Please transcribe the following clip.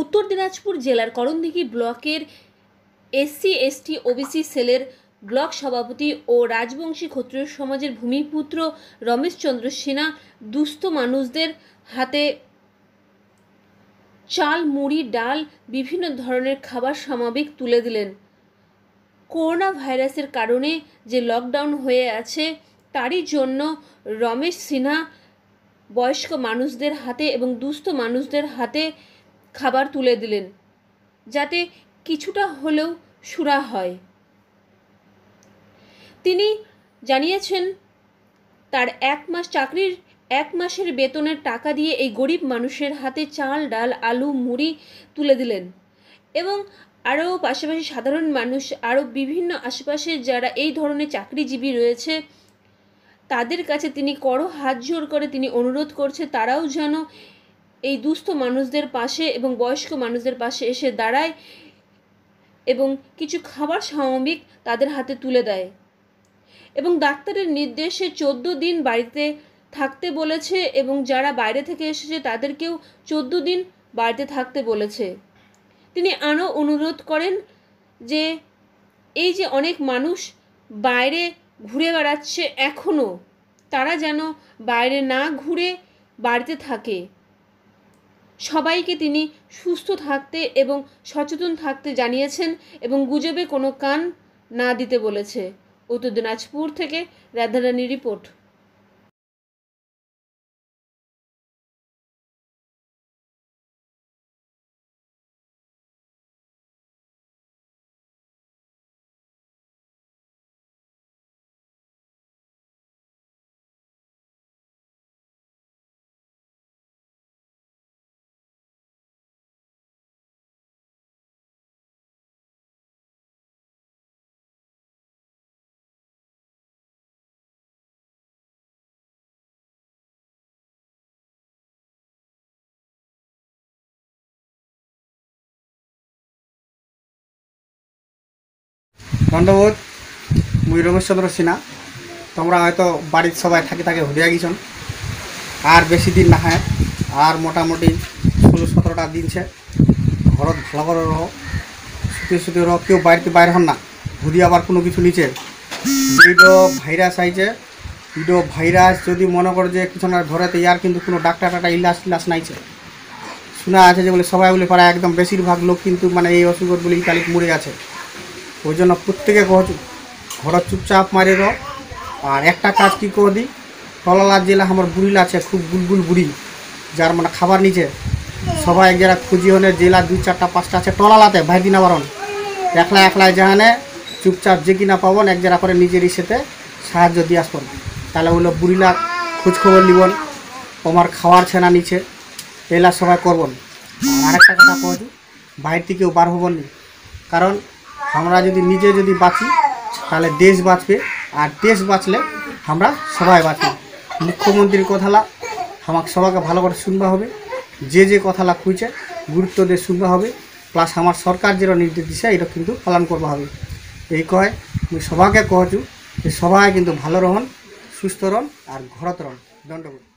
উত্তর দিনাজপুর জেলার করণদিঘি ব্লকের এসসি এসটি ওবিসি সেলের ব্লক সভাপতি ও রাজবংশী ক্ষত্রিয় সমাজের ভূমিপুত্র রমেশচন্দ্র সিনহা দুস্থ মানুষদের হাতে চাল মুড়ি ডাল বিভিন্ন ধরনের খাবার সামাবিক তুলে দিলেন করোনা ভাইরাসের কারণে যে লকডাউন হয়ে আছে তারই জন্য রমেশ সিনহা বয়স্ক মানুষদের হাতে এবং দুস্থ মানুষদের হাতে খাবার তুলে দিলেন যাতে কিছুটা হলেও সুরা হয় তিনি জানিয়েছেন তার এক মাস চাকরির এক মাসের বেতনের টাকা দিয়ে এই গরিব মানুষের হাতে চাল ডাল আলু মুড়ি তুলে দিলেন এবং আরও পাশাপাশি সাধারণ মানুষ আরও বিভিন্ন আশেপাশে যারা এই ধরনের চাকরিজীবী রয়েছে তাদের কাছে তিনি করো হাত জোর করে তিনি অনুরোধ করছে তারাও যেন এই দুস্থ মানুষদের পাশে এবং বয়স্ক মানুষদের পাশে এসে দাঁড়ায় এবং কিছু খাবার সাময়িক তাদের হাতে তুলে দেয় এবং ডাক্তারের নির্দেশে চোদ্দ দিন বাড়িতে থাকতে বলেছে এবং যারা বাইরে থেকে এসেছে তাদেরকেও চোদ্দ দিন বাড়িতে থাকতে বলেছে তিনি আরও অনুরোধ করেন যে এই যে অনেক মানুষ বাইরে ঘুরে বেড়াচ্ছে এখনও তারা যেন বাইরে না ঘুরে বাড়িতে থাকে সবাইকে তিনি সুস্থ থাকতে এবং সচেতন থাকতে জানিয়েছেন এবং গুজবে কোনো কান না দিতে বলেছে উত্তর দিনাজপুর থেকে রাধারানী রিপোর্ট বন্ধুবোধ মুই রমেশ চন্দ্র সিনহা তোমরা হয়তো বাড়ির সবাই থাকে থাকে হরিয়া গেছন আর বেশি দিন না হয় আর মোটামুটি ষোলো সতেরোটা দিনছে ঘরত ভালো করে রহ সুতি সুতি রহ কেউ বাইরে বাইরে হন না ঘুরি আবার কোনো কিছু নিচে যেইটো ভাইরাস আইছে ইডো ভাইরাস যদি মনে করো যে কিছু না ঘরেতে ইয়ার কিন্তু কোনো ডাক্তার টাটা ইলাস ইলাস নাইছে শোনা আছে যে বলে সবাই বলে পারা একদম বেশিরভাগ লোক কিন্তু মানে এই অসুখ বলে ইতালিক মরে আছে ওই জন্য প্রত্যেকে ঘর চুপচাপ মারি রো আর একটা কাজ কি করে দিই টলালা জেলা আমার বুড়িল আছে খুব গুলগুল বুড়ি যার মানে খাবার নিচে সবাই এক জায়গায় খুঁজি হনে জেলা দুই চারটা পাঁচটা আছে টলালাতে ভাই দিন বারণ একলা একলায় যেখানে চুপচাপ যে কিনা পাবন এক জায়গা করে নিজের ইসেতে সাহায্য দিয়ে আসবেন তাহলে ওগুলো বুড়িলা খোঁজখবর নিবন আমার খাওয়ার ছেনা নিচে এলা সবাই করবন আরেকটা কথা দিই বাইরে থেকেও বার হবন কারণ আমরা যদি নিজে যদি বাঁচি তাহলে দেশ বাঁচবে আর দেশ বাঁচলে আমরা সবাই বাঁচি মুখ্যমন্ত্রীর কথালা আমাকে সবাইকে ভালো করে শুনবা হবে যে যে কথালা খুঁজছে গুরুত্ব দিয়ে শুনবা হবে প্লাস আমার সরকার যেটা নির্দেশ দিছে এটা কিন্তু পালন করবা হবে এই কয় আমি সবাইকে কহছু যে সবাই কিন্তু ভালো রহন সুস্থ রহন আর ঘরত রহন দণ্ডবোধ